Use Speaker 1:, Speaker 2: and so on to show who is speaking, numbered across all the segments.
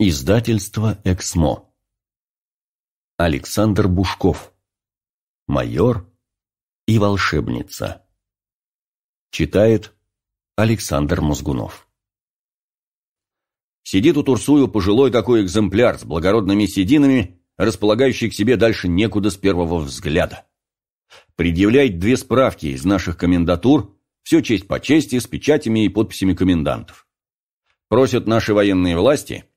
Speaker 1: Издательство «Эксмо». Александр Бушков. Майор и волшебница. Читает Александр Мозгунов. Сидит у Турсую пожилой такой экземпляр с благородными сединами, располагающий к себе дальше некуда с первого взгляда. Предъявляет две справки из наших комендатур, все честь по чести, с печатями и подписями комендантов. Просят наши военные власти –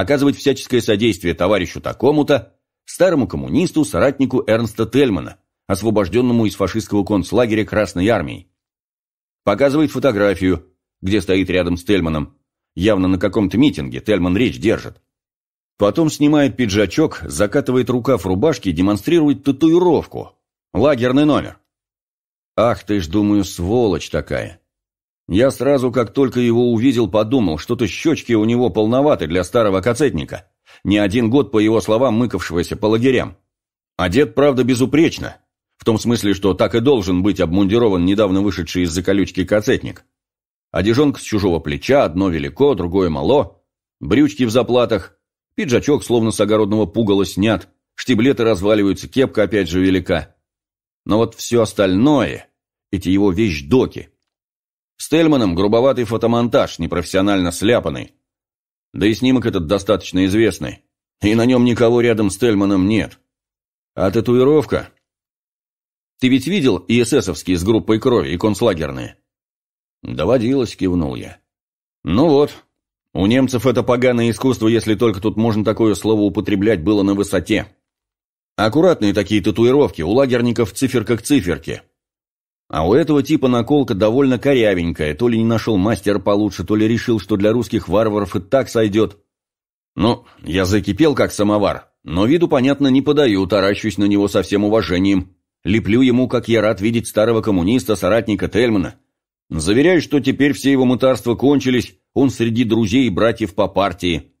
Speaker 1: оказывать всяческое содействие товарищу такому-то, старому коммунисту, соратнику Эрнста Тельмана, освобожденному из фашистского концлагеря Красной Армии. Показывает фотографию, где стоит рядом с Тельманом. Явно на каком-то митинге Тельман речь держит. Потом снимает пиджачок, закатывает рукав рубашки и демонстрирует татуировку. Лагерный номер. Ах ты ж, думаю, сволочь такая. Я сразу, как только его увидел, подумал, что-то щечки у него полноваты для старого коцетника, не один год, по его словам, мыкавшегося по лагерям. Одет, правда, безупречно, в том смысле, что так и должен быть обмундирован недавно вышедший из заколючки коцетник. Одежонка с чужого плеча, одно велико, другое мало, брючки в заплатах, пиджачок словно с огородного пугала снят, штиблеты разваливаются, кепка опять же велика. Но вот все остальное, эти его доки. С Тельманом грубоватый фотомонтаж, непрофессионально сляпанный. Да и снимок этот достаточно известный. И на нем никого рядом с Тельманом нет. А татуировка? Ты ведь видел ИССовские с группой крови и концлагерные? Доводилось, кивнул я. Ну вот, у немцев это поганое искусство, если только тут можно такое слово употреблять было на высоте. Аккуратные такие татуировки, у лагерников циферка к циферке. А у этого типа наколка довольно корявенькая, то ли не нашел мастер получше, то ли решил, что для русских варваров и так сойдет. Ну, я закипел как самовар, но виду, понятно, не подаю, таращусь на него со всем уважением. Леплю ему, как я рад видеть старого коммуниста, соратника Тельмана. Заверяю, что теперь все его мутарства кончились, он среди друзей и братьев по партии.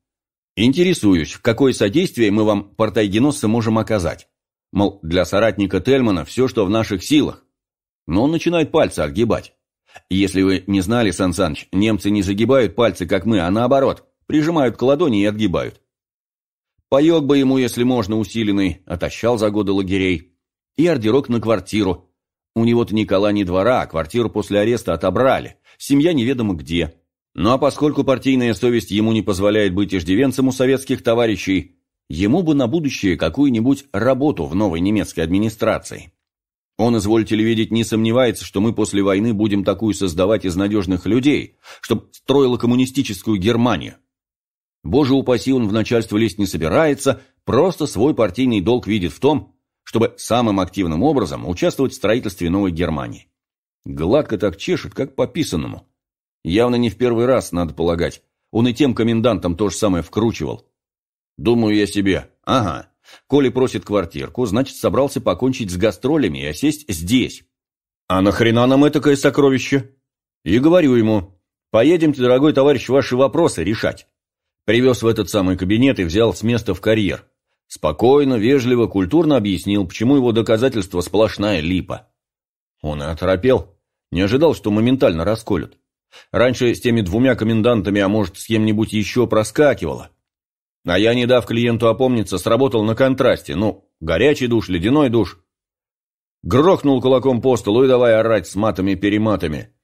Speaker 1: Интересуюсь, какое содействие мы вам, портайгеносцы, можем оказать. Мол, для соратника Тельмана все, что в наших силах но он начинает пальцы отгибать. Если вы не знали, Сан Саныч, немцы не загибают пальцы, как мы, а наоборот, прижимают к ладони и отгибают. Паек бы ему, если можно, усиленный, отощал за годы лагерей. И ордерок на квартиру. У него-то Никола ни двора, а квартиру после ареста отобрали. Семья неведомо где. Ну а поскольку партийная совесть ему не позволяет быть иждивенцем у советских товарищей, ему бы на будущее какую-нибудь работу в новой немецкой администрации. Он, извольте ли видеть, не сомневается, что мы после войны будем такую создавать из надежных людей, чтобы строила коммунистическую Германию. Боже упаси, он в начальство лезть не собирается, просто свой партийный долг видит в том, чтобы самым активным образом участвовать в строительстве новой Германии. Гладко так чешет, как по писанному. Явно не в первый раз, надо полагать. Он и тем комендантам то же самое вкручивал. Думаю я себе, ага, Коли просит квартирку, значит, собрался покончить с гастролями и осесть здесь. А нахрена нам этакое сокровище? И говорю ему, поедемте, дорогой товарищ, ваши вопросы решать. Привез в этот самый кабинет и взял с места в карьер. Спокойно, вежливо, культурно объяснил, почему его доказательство сплошная липа. Он и оторопел. Не ожидал, что моментально расколют. Раньше с теми двумя комендантами, а может, с кем-нибудь еще проскакивало. А я, не дав клиенту опомниться, сработал на контрасте. Ну, горячий душ, ледяной душ. Грохнул кулаком по столу и давай орать с матами-перематами.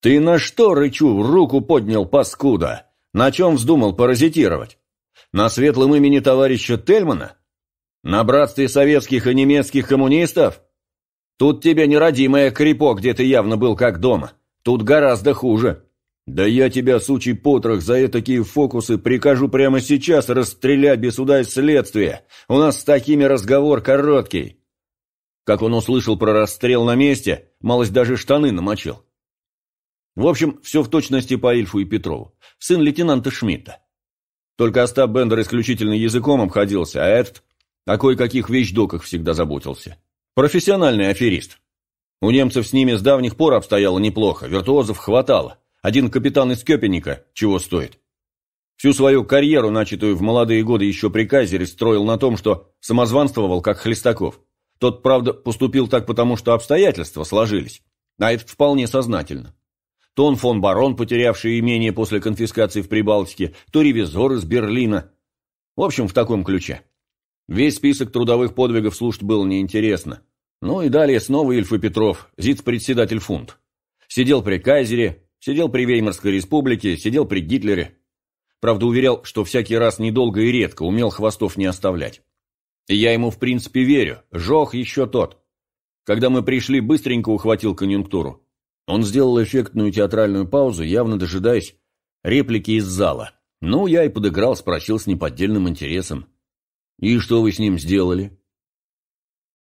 Speaker 1: «Ты на что, рычу, руку поднял, паскуда? На чем вздумал паразитировать? На светлом имени товарища Тельмана? На братстве советских и немецких коммунистов? Тут тебе не родимая крепо, где ты явно был как дома. Тут гораздо хуже. «Да я тебя, сучий потрох, за такие фокусы прикажу прямо сейчас расстрелять без суда и следствия. У нас с такими разговор короткий». Как он услышал про расстрел на месте, малость даже штаны намочил. В общем, все в точности по Ильфу и Петрову. Сын лейтенанта Шмидта. Только Остап Бендер исключительно языком обходился, а этот о кое-каких вещдоках всегда заботился. Профессиональный аферист. У немцев с ними с давних пор обстояло неплохо, виртуозов хватало. Один капитан из Кёпеника чего стоит. Всю свою карьеру, начатую в молодые годы еще при Кайзере, строил на том, что самозванствовал, как Хлестаков. Тот, правда, поступил так, потому что обстоятельства сложились. А это вполне сознательно. То он фон барон, потерявший имение после конфискации в Прибалтике, то ревизор из Берлина. В общем, в таком ключе. Весь список трудовых подвигов слушать было неинтересно. Ну и далее снова Ильф и Петров, зиц-председатель фунт. Сидел при Кайзере, Сидел при Веймарской республике, сидел при Гитлере. Правда, уверял, что всякий раз недолго и редко, умел хвостов не оставлять. И я ему в принципе верю, жох еще тот. Когда мы пришли, быстренько ухватил конъюнктуру. Он сделал эффектную театральную паузу, явно дожидаясь реплики из зала. Ну, я и подыграл, спросил с неподдельным интересом. «И что вы с ним сделали?»